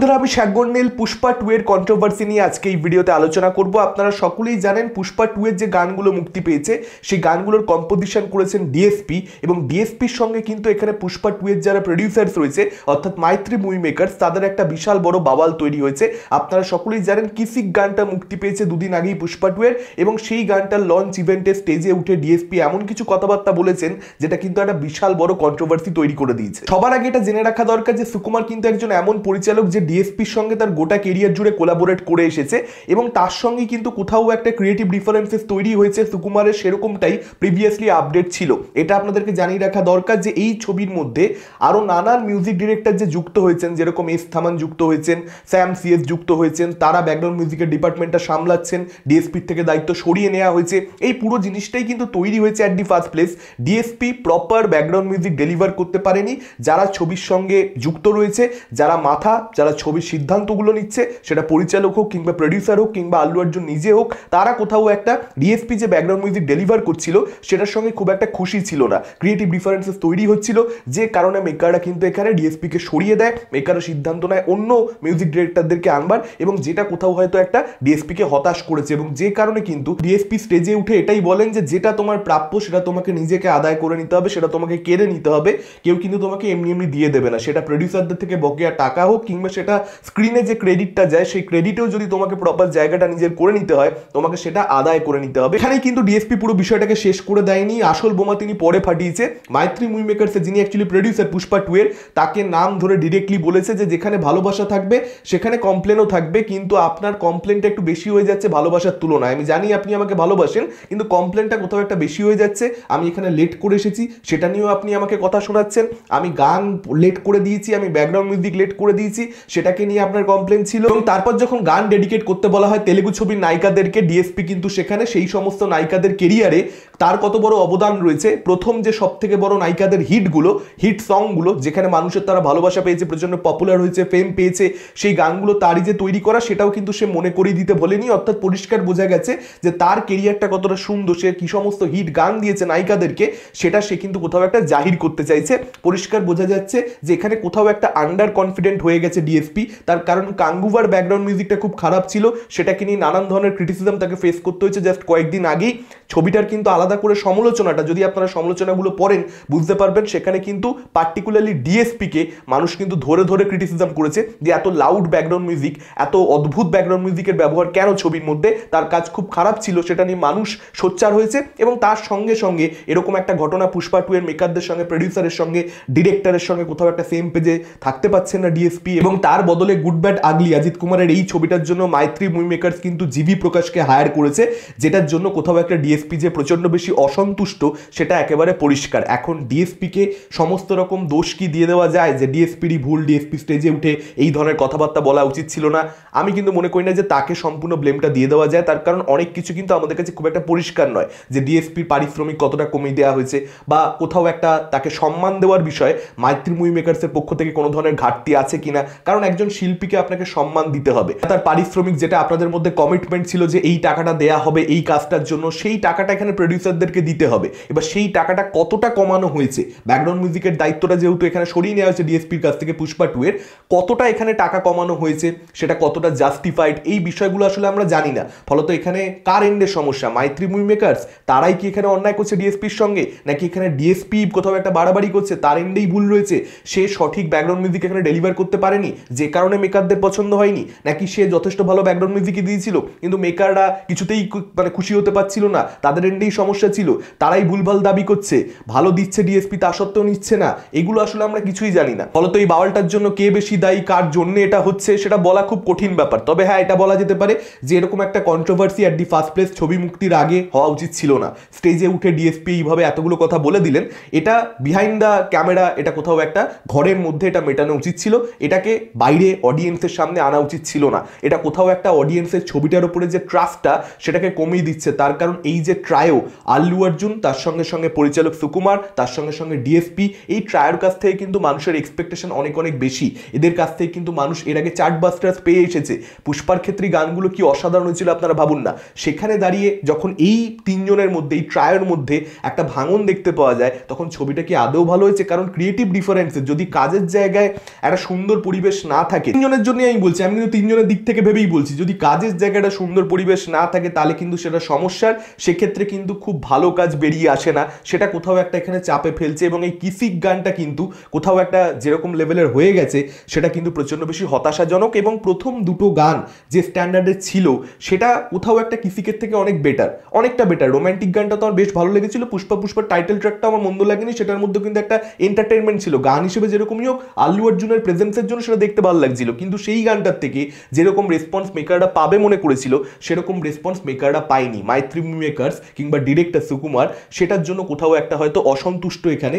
বন্ধুরা আমি শ্যাগন্ডেল পুষ্পা টু এর কন্ট্রোভার্সি নিয়ে আজকে এই ভিডিওতে আলোচনা করব আপনারা সকলেই জানেন পুষ্পা টু এর যে গানগুলো মুক্তি পেয়েছে সেই গানগুলোর কম্পোজিশন করেছেন ডিএসপি এবং ডিএসপির সঙ্গে কিন্তু এখানে পুষ্পা টু এর যারা প্রডিউসার্স রয়েছে অর্থাৎ মাইত্রী মুভি মেকার্স তাদের একটা বিশাল বড় বাওয়াল তৈরি হয়েছে আপনারা সকলেই জানেন কিসিক গানটা মুক্তি পেয়েছে দুদিন আগেই পুষ্পা টু এর এবং সেই গানটার লঞ্চ ইভেন্টে স্টেজে উঠে ডিএসপি এমন কিছু কথাবার্তা বলেছেন যেটা কিন্তু একটা বিশাল বড় কন্ট্রোভার্সি তৈরি করে দিয়েছে সবার আগে এটা জেনে রাখা দরকার যে সুকুমার কিন্তু একজন এমন পরিচালক যে ডিএসপির সঙ্গে তার গোটা কেরিয়ার জুড়ে কোলাবোরেট করে এসেছে এবং তার সঙ্গে কিন্তু কোথাও একটা ক্রিয়েটিভ ডিফারেন্সেস তৈরি হয়েছে সুকুমারের সেরকমটাই প্রিভিয়াসলি আপডেট ছিল এটা আপনাদেরকে জানিয়ে রাখা দরকার যে এই ছবির মধ্যে আরও নানান মিউজিক ডিরেক্টর যে যুক্ত হয়েছেন যেরকম এস থামান যুক্ত হয়েছেন স্যাম সিএস যুক্ত হয়েছেন তারা ব্যাকগ্রাউন্ড মিউজিকের ডিপার্টমেন্টটা সামলাচ্ছেন ডিএসপির থেকে দায়িত্ব সরিয়ে নেওয়া হয়েছে এই পুরো জিনিসটাই কিন্তু তৈরি হয়েছে at the first place DSP proper background music deliver করতে পারেনি যারা ছবির সঙ্গে যুক্ত রয়েছে যারা মাথা যারা ছবির সিদ্ধান্তগুলো নিচ্ছে সেটা পরিচালক হোক কিংবা প্রডিউসার হোক কিংবা আল্লু আর্জুন নিজে হোক তারা কোথাও একটা ডিএসপি যে ব্যাকগ্রাউন্ড মিউজিক ডেলিভার করছিল সেটার সঙ্গে খুব একটা খুশি ছিল না ক্রিয়েটিভ ডিফারেন্সেস তৈরি হচ্ছিল যে কারণে মেকাররা কিন্তু এখানে ডিএসপিকে সরিয়ে দেয় মেকাররা সিদ্ধান্ত নেয় অন্য মিউজিক ডিরেক্টরদেরকে আনবার এবং যেটা কোথাও হয়তো একটা ডিএসপিকে হতাশ করেছে এবং যে কারণে কিন্তু ডিএসপি স্টেজে উঠে এটাই বলেন যে যেটা তোমার প্রাপ্য সেটা তোমাকে নিজেকে আদায় করে নিতে হবে সেটা তোমাকে কেড়ে নিতে হবে কেউ কিন্তু তোমাকে এমনি এমনি দিয়ে দেবে না সেটা প্রডিউসারদের থেকে বকেয়া টাকা হোক কিংবা সেটা সেটা স্ক্রিনে যে ক্রেডিটটা যায় সেই ক্রেডিটেও যদি তোমাকে প্রপার জায়গাটা নিজের করে নিতে হয় তোমাকে সেটা আদায় করে নিতে হবে এখানেই কিন্তু ডিএসপি পুরো বিষয়টাকে শেষ করে দেয়নি আসল বোমা তিনি পরে ফাটিয়েছে মাইত্রী মুভি মেকার্সের যিনি অ্যাকচুয়ালি প্রডিউসার পুষ্পা টু এর তাকে নাম ধরে ডিরেক্টলি বলেছে যে যেখানে ভালোবাসা থাকবে সেখানে কমপ্লেনও থাকবে কিন্তু আপনার কমপ্লেনটা একটু বেশি হয়ে যাচ্ছে ভালোবাসার তুলনায় আমি জানি আপনি আমাকে ভালোবাসেন কিন্তু কমপ্লেনটা কোথাও একটা বেশি হয়ে যাচ্ছে আমি এখানে লেট করে এসেছি সেটা নিয়েও আপনি আমাকে কথা শোনাচ্ছেন আমি গান লেট করে দিয়েছি আমি ব্যাকগ্রাউন্ড মিউজিক লেট করে দিয়েছি সেটাকে নিয়ে আপনার কমপ্লেন ছিল এবং তারপর যখন গান ডেডিকেট করতে বলা হয় তেলেগু ছবির নায়িকাদেরকে ডিএসপি কিন্তু সেখানে সেই সমস্ত নায়িকাদের কেরিয়ারে তার কত বড় অবদান রয়েছে প্রথম যে সব থেকে বড় নায়িকাদের হিটগুলো হিট সংগুলো যেখানে মানুষের তারা ভালোবাসা পেয়েছে প্রচণ্ড পপুলার হয়েছে ফেম পেয়েছে সেই গানগুলো তারই যে তৈরি করা সেটাও কিন্তু সে মনে করিয়ে দিতে বলেনি অর্থাৎ পরিষ্কার বোঝা গেছে যে তার কেরিয়ারটা কতটা সুন্দর সে কী সমস্ত হিট গান দিয়েছে নায়িকাদেরকে সেটা সে কিন্তু কোথাও একটা জাহির করতে চাইছে পরিষ্কার বোঝা যাচ্ছে যে এখানে কোথাও একটা আন্ডার কনফিডেন্ট হয়ে গেছে ডিএসপি এসপি তার কারণ কাঙ্গুবার ব্যাকগ্রাউন্ড মিউজিকটা খুব খারাপ ছিল সেটাকে নিয়ে নানান ধরনের ক্রিটিসিজম তাকে ফেস করতে হয়েছে জাস্ট কয়েকদিন আগেই ছবিটার কিন্তু আলাদা করে সমালোচনাটা যদি আপনারা সমালোচনাগুলো পড়েন বুঝতে পারবেন সেখানে কিন্তু পার্টিকুলারলি ডিএসপিকে মানুষ কিন্তু ধরে ধরে ক্রিটিসিজম করেছে যে এত লাউড ব্যাকগ্রাউন্ড মিউজিক এত অদ্ভুত ব্যাকগ্রাউন্ড মিউজিকের ব্যবহার কেন ছবির মধ্যে তার কাজ খুব খারাপ ছিল সেটা নিয়ে মানুষ সোচ্চার হয়েছে এবং তার সঙ্গে সঙ্গে এরকম একটা ঘটনা পুষ্পা টু এর মেকারদের সঙ্গে প্রডিউসারের সঙ্গে ডিরেক্টরের সঙ্গে কোথাও একটা সেম পেজে থাকতে পারছেন না ডিএসপি এবং তার তার বদলে গুড ব্যাড আগলি অজিত কুমারের এই ছবিটার জন্য মাইত্রী মুভি মেকার্স কিন্তু জিবি প্রকাশকে হায়ার করেছে যেটার জন্য কোথাও একটা ডিএসপি যে প্রচণ্ড বেশি অসন্তুষ্ট সেটা একেবারে পরিষ্কার এখন ডিএসপিকে সমস্ত রকম দোষ কি দিয়ে দেওয়া যায় যে ডিএসপিরই ভুল ডিএসপি স্টেজে উঠে এই ধরনের কথাবার্তা বলা উচিত ছিল না আমি কিন্তু মনে করি না যে তাকে সম্পূর্ণ ব্লেমটা দিয়ে দেওয়া যায় তার কারণ অনেক কিছু কিন্তু আমাদের কাছে খুব একটা পরিষ্কার নয় যে ডিএসপির পারিশ্রমিক কতটা কমিয়ে দেওয়া হয়েছে বা কোথাও একটা তাকে সম্মান দেওয়ার বিষয়ে মাইত্রী মুভি মেকার্সের পক্ষ থেকে কোনো ধরনের ঘাটতি আছে কিনা কারণ কারণ একজন শিল্পীকে আপনাকে সম্মান দিতে হবে তার পারিশ্রমিক যেটা আপনাদের মধ্যে কমিটমেন্ট ছিল যে এই টাকাটা দেয়া হবে এই কাজটার জন্য সেই টাকাটা এখানে প্রডিউসারদেরকে দিতে হবে এবার সেই টাকাটা কতটা কমানো হয়েছে ব্যাকগ্রাউন্ড মিউজিকের দায়িত্বটা যেহেতু এখানে সরিয়ে নেওয়া হয়েছে ডিএসপির কাছ থেকে পুষ্পা টু এর কতটা এখানে টাকা কমানো হয়েছে সেটা কতটা জাস্টিফাইড এই বিষয়গুলো আসলে আমরা জানি না ফলত এখানে কার এন্ডের সমস্যা মাইত্রী মুভি মেকার্স তারাই কি এখানে অন্যায় করছে ডিএসপির সঙ্গে নাকি এখানে ডিএসপি কোথাও একটা বাড়াবাড়ি করছে তার এন্ডেই ভুল রয়েছে সে সঠিক ব্যাকগ্রাউন্ড মিউজিক এখানে ডেলিভার করতে পারেনি যে কারণে মেকারদের পছন্দ হয়নি নাকি সে যথেষ্ট ভালো ব্যাকগ্রাউন্ড মিউজিকই দিয়েছিল কিন্তু মেকাররা কিছুতেই মানে খুশি হতে পারছিল না তাদের এন্ডেই সমস্যা ছিল তারাই ভুলভাল দাবি করছে ভালো দিচ্ছে ডিএসপি তা সত্ত্বেও নিচ্ছে না এগুলো আসলে আমরা কিছুই জানি না ফলত এই বাওয়ালটার জন্য কে বেশি দায়ী কার জন্য এটা হচ্ছে সেটা বলা খুব কঠিন ব্যাপার তবে হ্যাঁ এটা বলা যেতে পারে যে এরকম একটা controversy at the first place ছবি মুক্তির আগে হওয়া উচিত ছিল না স্টেজে উঠে ডিএসপি এইভাবে এতগুলো কথা বলে দিলেন এটা বিহাইন্ড দ্য ক্যামেরা এটা কোথাও একটা ঘরের মধ্যে এটা মেটানো উচিত ছিল এটাকে বাইরে অডিয়েন্সের সামনে আনা উচিত ছিল না এটা কোথাও একটা অডিয়েন্সের ছবিটার উপরে যে ট্রাস্টটা সেটাকে কমিয়ে দিচ্ছে তার কারণ এই যে ট্রায়ো আল্লু অর্জুন তার সঙ্গে সঙ্গে পরিচালক সুকুমার তার সঙ্গে সঙ্গে ডিএসপি এই ট্রায়োর কাছ থেকে কিন্তু মানুষের এক্সপেকটেশন অনেক অনেক বেশি এদের কাছ থেকে কিন্তু মানুষ এর আগে চার্টবাস্টার্স পেয়ে এসেছে পুষ্পার ক্ষেত্রে গানগুলো কি অসাধারণ হয়েছিল আপনারা ভাবুন না সেখানে দাঁড়িয়ে যখন এই তিনজনের মধ্যে এই ট্রায়ের মধ্যে একটা ভাঙন দেখতে পাওয়া যায় তখন ছবিটা কি আদৌ ভালো হয়েছে কারণ ক্রিয়েটিভ ডিফারেন্সের যদি কাজের জায়গায় একটা সুন্দর পরিবেশ না থাকে তিনজনের জন্য আমি বলছি আমি কিন্তু তিনজনের দিক থেকে ভেবেই বলছি যদি কাজের জায়গাটা সুন্দর পরিবেশ না থাকে তাহলে কিন্তু সেটা সমস্যার সেক্ষেত্রে কিন্তু খুব ভালো কাজ বেরিয়ে আসে না সেটা কোথাও একটা এখানে চাপে ফেলছে এবং এই কিসিক গানটা কিন্তু কোথাও একটা যেরকম লেভেলের হয়ে গেছে সেটা কিন্তু প্রচণ্ড বেশি হতাশাজনক এবং প্রথম দুটো গান যে স্ট্যান্ডার্ডের ছিল সেটা কোথাও একটা কিসিকের থেকে অনেক বেটার অনেকটা বেটার রোম্যান্টিক গানটা তো আমার বেশ ভালো লেগেছিল পুষ্পা পুষ্পার টাইটেল ট্র্যাকটা আমার মন্দ লাগেনি সেটার মধ্যে কিন্তু একটা এন্টারটেনমেন্ট ছিল গান হিসেবে যেরকমই হোক আল্লু অর্জুনের প্রেজেন্সের জন্য সেটা দেখতে দেখতে ভালো লাগছিল কিন্তু সেই গানটার থেকে যেরকম রেসপন্স মেকাররা পাবে মনে করেছিল সেরকম রেসপন্স মেকাররা পায়নি মাইত্রী মেকার্স কিংবা ডিরেক্টর সুকুমার সেটার জন্য কোথাও একটা হয়তো অসন্তুষ্ট এখানে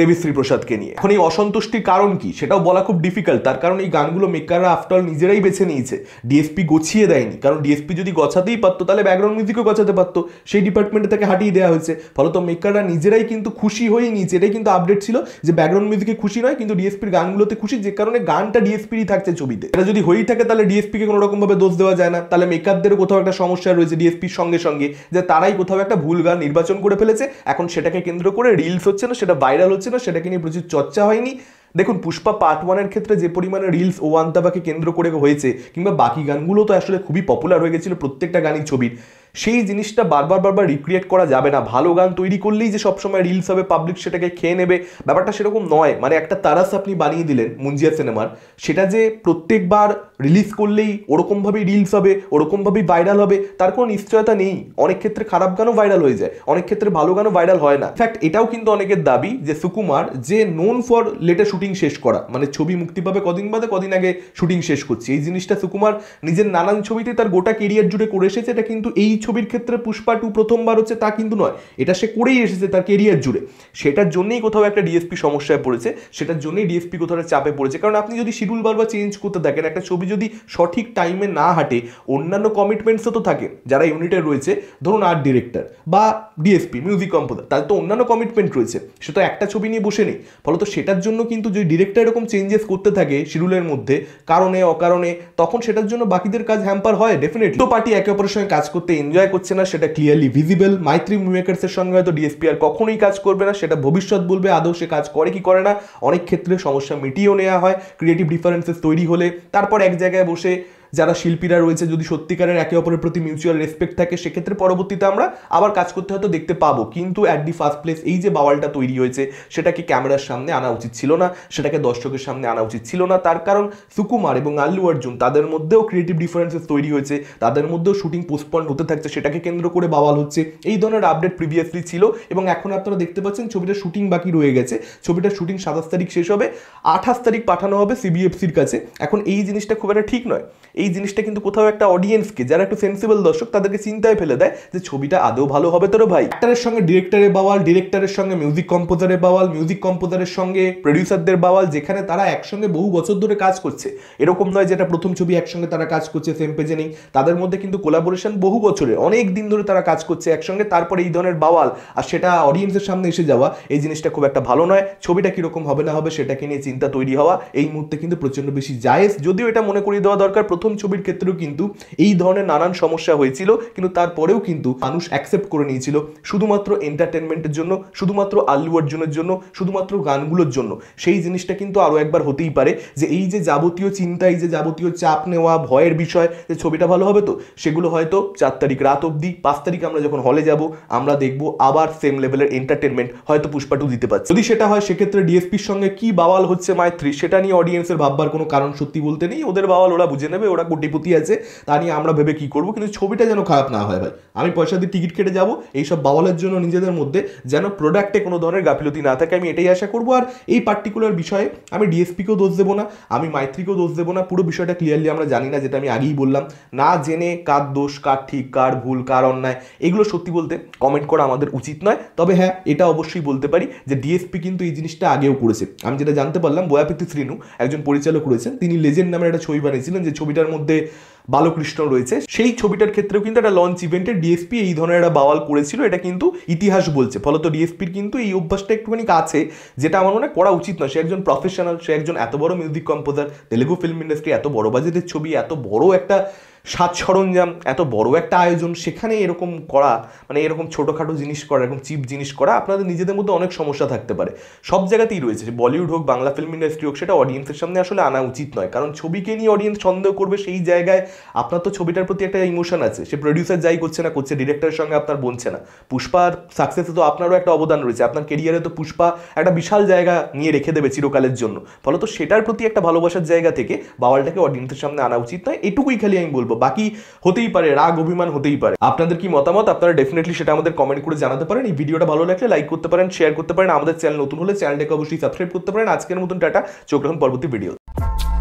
দেবীশ্রী প্রসাদকে নিয়ে এখন এই অসন্তুষ্টির কারণ কি সেটাও বলা খুব ডিফিকাল্ট তার কারণ এই গানগুলো মেকাররা আফটারঅল নিজেরাই বেছে নিয়েছে ডিএসপি গছিয়ে দেয়নি কারণ ডিএসপি যদি গছাতেই পারতো তাহলে ব্যাকগ্রাউন্ড মিউজিকও গছাতে পারতো সেই ডিপার্টমেন্টে তাকে হাটিয়ে দেওয়া হয়েছে ফলত মেকাররা নিজেরাই কিন্তু খুশি হয়েই নিয়েছে এটাই কিন্তু আপডেট ছিল যে ব্যাকগ্রাউন্ড মিউজিকে খুশি নয় কিন্তু ডিএসপির গানগুলোতে খুশি যে কারণে গানটা ডিএসপিরই থাকছে ছবিতে এটা যদি হয়েই থাকে তাহলে ডিএসপিকে কোনো রকমভাবে দোষ দেওয়া যায় না তাহলে মেকারদেরও কোথাও একটা সমস্যা রয়েছে ডিএসপির সঙ্গে সঙ্গে যে তারাই কোথাও একটা ভুল গান নির্বাচন করে ফেলেছে এখন সেটাকে কেন্দ্র করে রিলস হচ্ছে না সেটা ভাইরাল হচ্ছে হচ্ছিল সেটাকে নিয়ে প্রচুর চর্চা হয়নি দেখুন পুষ্পা পার্ট ওয়ানের ক্ষেত্রে যে পরিমাণে রিলস ও আন্তাবাকে কেন্দ্র করে হয়েছে কিংবা বাকি গানগুলো তো আসলে খুবই পপুলার হয়ে গেছিলো প্রত্যেকটা গানই ছবির সেই জিনিসটা বারবার বারবার রিক্রিয়েট করা যাবে না ভালো গান তৈরি করলেই যে সবসময় রিলস হবে পাবলিক সেটাকে খেয়ে নেবে ব্যাপারটা সেরকম নয় মানে একটা তারাস আপনি বানিয়ে দিলেন মুঞ্জিয়া সিনেমার সেটা যে প্রত্যেকবার রিলিজ করলেই ওরকমভাবেই রিলস হবে ওরকমভাবেই ভাইরাল হবে তার কোনো নিশ্চয়তা নেই অনেক ক্ষেত্রে খারাপ গানও ভাইরাল হয়ে যায় অনেক ক্ষেত্রে ভালো গানও ভাইরাল হয় না ফ্যাক্ট এটাও কিন্তু অনেকের দাবি যে সুকুমার যে নোন ফর লেটে শুটিং শেষ করা মানে ছবি মুক্তি পাবে কদিন বাদে কদিন আগে শুটিং শেষ করছে এই জিনিসটা সুকুমার নিজের নানান ছবিতে তার গোটা কেরিয়ার জুড়ে করে এসেছে এটা কিন্তু এই ছবির ক্ষেত্রে পুষ্পা টু প্রথমবার হচ্ছে তা কিন্তু নয় এটা সে করেই এসেছে তার কেরিয়ার জুড়ে সেটার জন্যই কোথাও একটা ডিএসপি সমস্যায় পড়েছে সেটার জন্যই ডিএসপি কোথাও চাপে পড়েছে কারণ আপনি যদি শিডিউল বারবার চেঞ্জ করতে থাকেন একটা ছবি যদি সঠিক টাইমে না হাঁটে অন্যান্য কমিটমেন্টসও তো থাকে যারা ইউনিটে রয়েছে ধরুন আর্ট ডিরেক্টর বা ডিএসপি মিউজিক কম্পোজার তাদের তো অন্যান্য কমিটমেন্ট রয়েছে সে তো একটা ছবি নিয়ে বসে নেই ফলত সেটার জন্য কিন্তু যদি ডিরেক্টর এরকম চেঞ্জেস করতে থাকে শিডিউলের মধ্যে কারণে অকারণে তখন সেটার জন্য বাকিদের কাজ হ্যাম্পার হয় ডেফিনেটলি তো পার্টি একে অপরের সঙ্গে কাজ করতে এনজয় করছে না সেটা ক্লিয়ারলি ভিজিবল মাইত্রী মেকার্সের সঙ্গে হয়তো ডিএসপি আর কখনোই কাজ করবে না সেটা ভবিষ্যৎ বলবে আদৌ সে কাজ করে কি করে না অনেক ক্ষেত্রে সমস্যা মিটিয়েও নেওয়া হয় ক্রিয়েটিভ ডিফারেন্সেস তৈরি হলে তারপর এক জায়গায় বসে যারা শিল্পীরা রয়েছে যদি সত্যিকারের একে অপরের প্রতি মিউচুয়াল রেসপেক্ট থাকে সেক্ষেত্রে পরবর্তীতে আমরা আবার কাজ করতে হয়তো দেখতে পাবো কিন্তু অ্যাট দি ফার্স্ট প্লেস এই যে বাওয়ালটা তৈরি হয়েছে সেটাকে ক্যামেরার সামনে আনা উচিত ছিল না সেটাকে দর্শকের সামনে আনা উচিত ছিল না তার কারণ সুকুমার এবং আল্লু অর্জুন তাদের মধ্যেও ক্রিয়েটিভ ডিফারেন্সেস তৈরি হয়েছে তাদের মধ্যেও শুটিং পোস্টপন্ড হতে থাকছে সেটাকে কেন্দ্র করে বাওয়াল হচ্ছে এই ধরনের আপডেট প্রিভিয়াসলি ছিল এবং এখন আপনারা দেখতে পাচ্ছেন ছবিটা শুটিং বাকি রয়ে গেছে ছবিটা শুটিং সাতাশ তারিখ শেষ হবে আঠাশ তারিখ পাঠানো হবে সিবিএফসির কাছে এখন এই জিনিসটা খুব একটা ঠিক নয় এই জিনিসটা কিন্তু কোথাও একটা অডিয়েন্সকে যারা একটু সেন্সিবল দর্শক তাদেরকে চিন্তায় ফেলে দেয় যে ছবিটা আদৌ ভালো হবে তোর ভাই অ্যাক্টারের সঙ্গে ডিরেক্টরের বাওয়াল ডিরেক্টরের সঙ্গে মিউজিক কম্পোজারের বাওয়াল মিউজিক কম্পোজারের সঙ্গে প্রডিউসারদের বাওয়াল যেখানে তারা একসঙ্গে বহু বছর ধরে কাজ করছে এরকম নয় যেটা প্রথম ছবি একসঙ্গে তারা কাজ করছে সেম পেজে নেই তাদের মধ্যে কিন্তু কোলাবোরেশন বহু বছরের অনেক দিন ধরে তারা কাজ করছে একসঙ্গে তারপরে এই ধরনের বাওয়াল আর সেটা অডিয়েন্সের সামনে এসে যাওয়া এই জিনিসটা খুব একটা ভালো নয় ছবিটা কিরকম হবে না হবে সেটাকে নিয়ে চিন্তা তৈরি হওয়া এই মুহূর্তে কিন্তু প্রচন্ড বেশি জায়েজ যদিও এটা মনে করিয়ে দেওয়া দরকার প্রথম প্রথম ছবির ক্ষেত্রেও কিন্তু এই ধরনের নানান সমস্যা হয়েছিল কিন্তু তারপরেও কিন্তু মানুষ অ্যাকসেপ্ট করে নিয়েছিল শুধুমাত্র এন্টারটেনমেন্টের জন্য শুধুমাত্র আল্লু অর্জুনের জন্য শুধুমাত্র গানগুলোর জন্য সেই জিনিসটা কিন্তু আরও একবার হতেই পারে যে এই যে যাবতীয় চিন্তা এই যে যাবতীয় চাপ নেওয়া ভয়ের বিষয় যে ছবিটা ভালো হবে তো সেগুলো হয়তো চার তারিখ রাত অবধি পাঁচ তারিখ আমরা যখন হলে যাব আমরা দেখব আবার সেম লেভেলের এন্টারটেনমেন্ট হয়তো পুষ্পা টু দিতে পারছি যদি সেটা হয় সেক্ষেত্রে ডিএসপির সঙ্গে কি বাওয়াল হচ্ছে মায়ের থ্রি সেটা নিয়ে অডিয়েন্সের ভাববার কোনো কারণ সত্যি বলতে নেই ওদের বাওয়াল ওরা বুঝে নেবে ওরা আমরা কোটিপতি আছে তা নিয়ে আমরা ভেবে কি করবো কিন্তু ছবিটা যেন খারাপ না হয় ভাই আমি পয়সা দিয়ে টিকিট কেটে যাবো এইসব বাওয়ালের জন্য নিজেদের মধ্যে যেন প্রোডাক্টে কোনো ধরনের গাফিলতি না থাকে আমি এটাই আশা করবো আর এই পার্টিকুলার বিষয়ে আমি ডিএসপিকেও দোষ দেবো না আমি মাইত্রীকেও দোষ দেবো না পুরো বিষয়টা ক্লিয়ারলি আমরা জানি না যেটা আমি আগেই বললাম না জেনে কার দোষ কার ঠিক কার ভুল কার অন্যায় এগুলো সত্যি বলতে কমেন্ট করা আমাদের উচিত নয় তবে হ্যাঁ এটা অবশ্যই বলতে পারি যে ডিএসপি কিন্তু এই জিনিসটা আগেও করেছে আমি যেটা জানতে পারলাম বয়াপিতি শ্রীনু একজন পরিচালক রয়েছেন তিনি লেজেন্ড নামের একটা ছবি বানিয়েছিলেন যে ছবিটার মধ্যে বালকৃষ্ণ রয়েছে সেই ছবিটার ক্ষেত্রেও কিন্তু একটা লঞ্চ ইভেন্টে ডিএসপি এই ধরনের একটা বাওয়াল করেছিল এটা কিন্তু ইতিহাস বলছে ফলত ডিএসপির কিন্তু এই অভ্যাসটা একটুখানি আছে যেটা আমার মনে করা উচিত নয় সে একজন প্রফেশনাল সে একজন এত বড় music composer Telugu film industry এত বড় বাজেটের ছবি এত বড় একটা সাজ সরঞ্জাম এত বড় একটা আয়োজন সেখানে এরকম করা মানে এরকম ছোটোখাটো জিনিস করা এরকম চিপ জিনিস করা আপনাদের নিজেদের মধ্যে অনেক সমস্যা থাকতে পারে সব জায়গাতেই রয়েছে বলিউড হোক বাংলা ফিল্ম ইন্ডাস্ট্রি হোক সেটা অডিয়েন্সের সামনে আসলে আনা উচিত নয় কারণ ছবিকে নিয়ে অডিয়েন্স সন্দেহ করবে সেই জায়গায় আপনার তো ছবিটার প্রতি একটা ইমোশন আছে সে প্রডিউসার যাই করছে না করছে ডিরেক্টরের সঙ্গে আপনার বলছে না পুষ্পার সাকসেসে তো আপনারও একটা অবদান রয়েছে আপনার কেরিয়ারে তো পুষ্পা একটা বিশাল জায়গা নিয়ে রেখে দেবে চিরকালের জন্য ফলত সেটার প্রতি একটা ভালোবাসার জায়গা থেকে বাওয়ালটাকে অডিয়েন্সের সামনে আনা উচিত নয় এটুকুই খালি আমি বলবো বলবো বাকি হতেই পারে রাগ অভিমান হতেই পারে আপনাদের কি মতামত আপনারা ডেফিনেটলি সেটা আমাদের কমেন্ট করে জানাতে পারেন এই ভিডিওটা ভালো লাগলে লাইক করতে পারেন শেয়ার করতে পারেন আমাদের চ্যানেল নতুন হলে চ্যানেলটাকে অবশ্যই সাবস্ক্রাইব করতে পারেন আজকের মতন টাটা চোখ রাখুন পরবর্তী ভিডিও